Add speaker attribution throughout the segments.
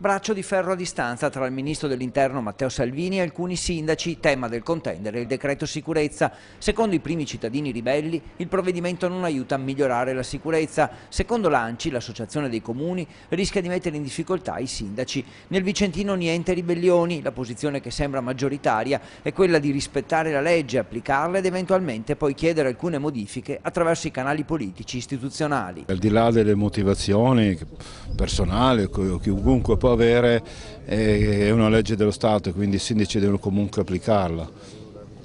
Speaker 1: Braccio di ferro a distanza tra il ministro dell'interno Matteo Salvini e alcuni sindaci, tema del contendere il decreto sicurezza. Secondo i primi cittadini ribelli, il provvedimento non aiuta a migliorare la sicurezza. Secondo l'ANCI, l'associazione dei comuni, rischia di mettere in difficoltà i sindaci. Nel Vicentino niente ribellioni, la posizione che sembra maggioritaria è quella di rispettare la legge, applicarla ed eventualmente poi chiedere alcune modifiche attraverso i canali politici istituzionali.
Speaker 2: Al di là delle motivazioni personali o chiunque può può avere eh, è una legge dello Stato e quindi i sindaci devono comunque applicarla.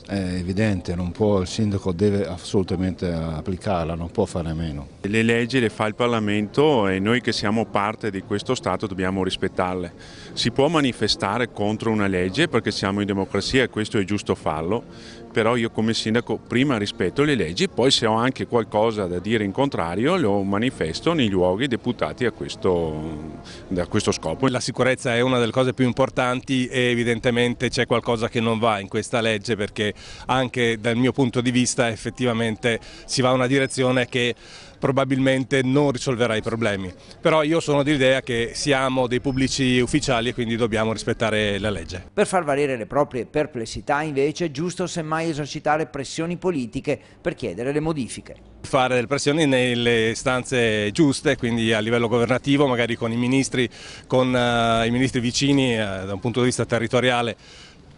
Speaker 2: È evidente, può, il sindaco deve assolutamente applicarla, non può fare a meno.
Speaker 3: Le leggi le fa il Parlamento e noi che siamo parte di questo Stato dobbiamo rispettarle. Si può manifestare contro una legge perché siamo in democrazia e questo è giusto farlo, però io come sindaco prima rispetto le leggi, poi se ho anche qualcosa da dire in contrario lo manifesto nei luoghi deputati a questo, a questo scopo. La
Speaker 4: sicurezza è una delle cose più importanti e evidentemente c'è qualcosa che non va in questa legge perché anche dal mio punto di vista effettivamente si va in una direzione che probabilmente non risolverà i problemi. Però io sono dell'idea che siamo dei pubblici ufficiali e quindi dobbiamo rispettare la legge.
Speaker 1: Per far valere le proprie perplessità invece è giusto semmai esercitare pressioni politiche per chiedere le modifiche.
Speaker 4: Fare delle pressioni nelle stanze giuste, quindi a livello governativo, magari con i ministri, con uh, i ministri vicini uh, da un punto di vista territoriale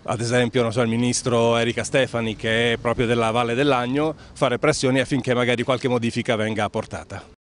Speaker 4: ad esempio so, il ministro Erika Stefani che è proprio della Valle dell'Agno, fare pressioni affinché magari qualche modifica venga apportata.